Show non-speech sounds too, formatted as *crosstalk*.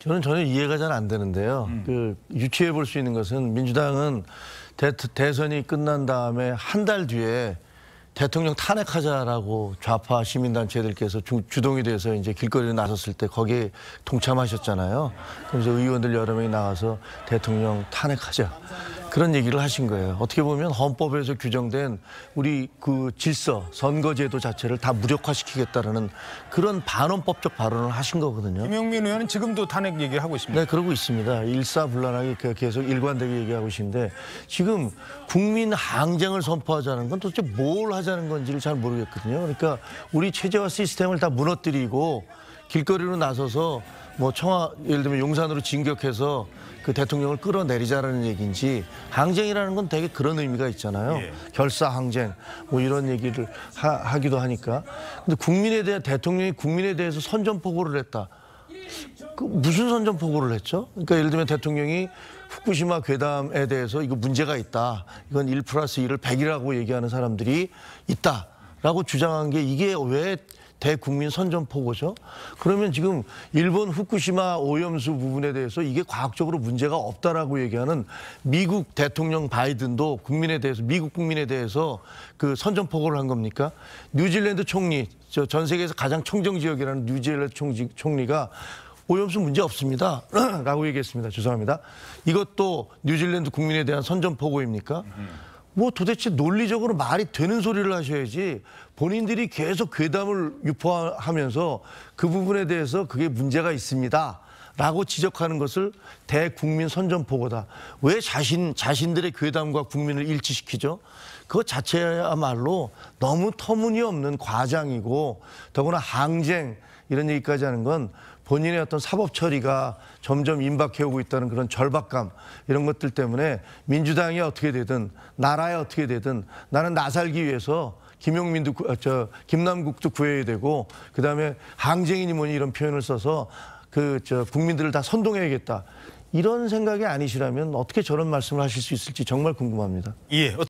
저는 전혀 이해가 잘 안 되는데요. 음. 그 유추해 볼 수 있는 것은 민주당은 대, 대선이 끝난 다음에 한 달 뒤에 대통령 탄핵하자라고 좌파 시민단체들께서 주, 주동이 돼서 이제 길거리에 나섰을 때 거기에 동참하셨잖아요. 그래서 의원들 여러 명이 나와서 대통령 탄핵하자. 그런 얘기를 하신 거예요. 어떻게 보면 헌법에서 규정된 우리 그 질서, 선거제도 자체를 다 무력화시키겠다라는 그런 반헌법적 발언을 하신 거거든요. 김용민 의원은 지금도 탄핵 얘기를 하고 있습니다. 네, 그러고 있습니다. 일사불란하게 계속 일관되게 얘기하고 계신데 지금 국민 항쟁을 선포하자는 건 도대체 뭘 하자는 건지를 잘 모르겠거든요. 그러니까 우리 체제와 시스템을 다 무너뜨리고 길거리로 나서서 뭐 청와 예를 들면 용산으로 진격해서 그 대통령을 끌어내리자라는 얘기인지 항쟁이라는 건 되게 그런 의미가 있잖아요. 예. 결사 항쟁 뭐 이런 얘기를 하, 기도 하니까. 근데 국민에 대해 대통령이 국민에 대해서 선전포고를 했다. 그 무슨 선전포고를 했죠? 그러니까 예를 들면 대통령이 후쿠시마 괴담에 대해서 이거 문제가 있다. 이건 1 플러스 1을 100이라고 얘기하는 사람들이 있다. 라고 주장한 게 이게 왜 대국민 선전포고죠. 그러면 지금 일본 후쿠시마 오염수 부분에 대해서 이게 과학적으로 문제가 없다라고 얘기하는 미국 대통령 바이든도 국민에 대해서 미국 국민에 대해서 그 선전포고를 한 겁니까? 뉴질랜드 총리 저 전 세계에서 가장 청정 지역이라는 뉴질랜드 총지, 총리가 오염수 문제 없습니다. *clears throat* 라고 얘기했습니다. 죄송합니다. 이것도 뉴질랜드 국민에 대한 선전포고입니까? 음. 뭐 도대체 논리적으로 말이 되는 소리를 하셔야지 본인들이 계속 괴담을 유포하면서 그 부분에 대해서 그게 문제가 있습니다. 라고 지적하는 것을 대국민 선전포고다. 왜 자신, 자신들의 괴담과 국민을 일치시키죠? 그것 자체야말로 너무 터무니없는 과장이고 더구나 항쟁 이런 얘기까지 하는 건 본인의 어떤 사법 처리가 점점 임박해오고 있다는 그런 절박감 이런 것들 때문에 민주당이 어떻게 되든 나라에 어떻게 되든 나는 나살기 위해서 김용민도 어, 저 김남국도 구해야 되고 그다음에 항쟁이니 뭐니 이런 표현을 써서 그저 국민들을 다 선동해야겠다. 이런 생각이 아니시라면 어떻게 저런 말씀을 하실 수 있을지 정말 궁금합니다. 예.